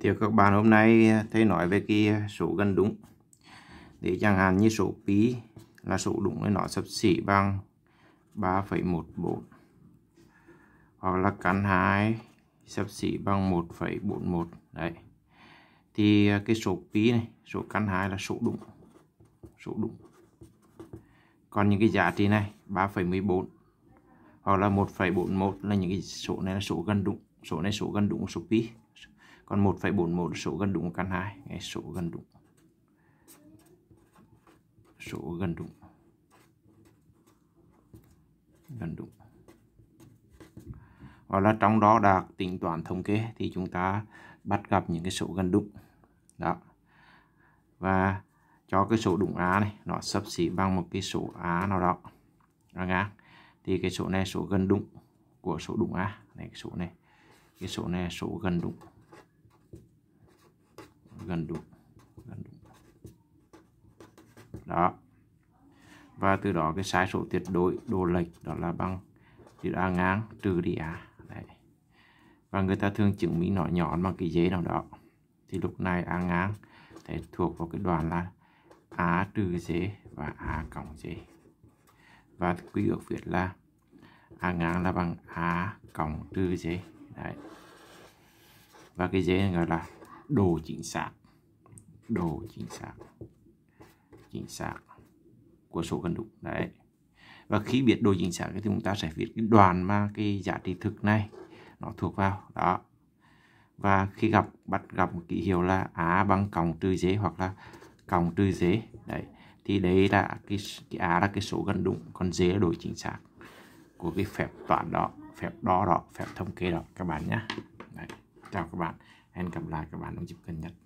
Giới các bạn hôm nay à, thầy nói về cái à, số gần đúng để chẳng hạn như số pi là số đúng với nó sắp xỉ bằng 3,14 hoặc là căn 2 sắp xỉ bằng 1,41 đấy thì à, cái số pi này số căn 2 là số đúng số đúng còn những cái giá trị này 3,14 hoặc là 1,41 là những cái số này là số gần đúng số này số gần đúng số pi còn 1,41 số gần đúng của căn 2 cái số gần đúng số gần đúng gần đúng hoặc là trong đó đạt tính toán thống kê thì chúng ta bắt gặp những cái số gần đúng đó và cho cái số đúng á này nó sắp xỉ bằng một cái số á nào đó đó ngang thì cái số này số gần đúng của số đúng á này cái số này cái số này số gần đúng gần đủ gần đủ đó và từ đó cái sai số tuyệt đối độ lệch đó là bằng chữ a ngang trừ đi a Đấy. và người ta thường chứng minh nó nhọn bằng cái dế nào đó thì lúc này a ngang sẽ thuộc vào cái đoạn là a trừ dế và a cộng dế và quy ước viết là a ngang là bằng a cộng trừ dế đấy và cái dế gọi là đồ chính xác đồ chính xác chính xác của số cần đúng đấy và khi biết đồ chính xác thì chúng ta sẽ viết cái đoàn mà cái giá trị thực này nó thuộc vào đó và khi gặp bắt gặp một ký hiệu là á bằng cộng trừ dế hoặc là cộng trừ dế đấy thì đấy là cái, cái á là cái số gần đúng còn dế là đồ chính xác của cái phép toán đó phép đo đó phép thống kê đó các bạn nhé đấy, chào các bạn hẹn gặp lại các bạn ở dịp gần nhất